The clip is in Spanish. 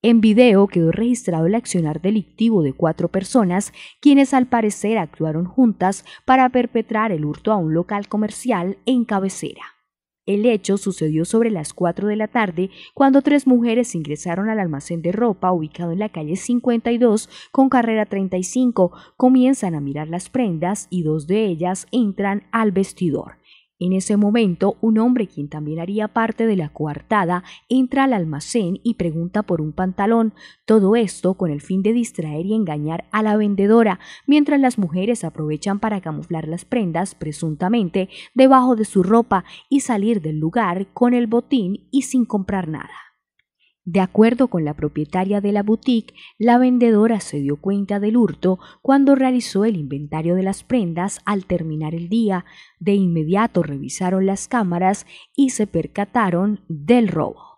En video quedó registrado el accionar delictivo de cuatro personas, quienes al parecer actuaron juntas para perpetrar el hurto a un local comercial en cabecera. El hecho sucedió sobre las 4 de la tarde cuando tres mujeres ingresaron al almacén de ropa ubicado en la calle 52 con carrera 35, comienzan a mirar las prendas y dos de ellas entran al vestidor. En ese momento, un hombre, quien también haría parte de la coartada, entra al almacén y pregunta por un pantalón, todo esto con el fin de distraer y engañar a la vendedora, mientras las mujeres aprovechan para camuflar las prendas, presuntamente, debajo de su ropa y salir del lugar con el botín y sin comprar nada. De acuerdo con la propietaria de la boutique, la vendedora se dio cuenta del hurto cuando realizó el inventario de las prendas al terminar el día. De inmediato revisaron las cámaras y se percataron del robo.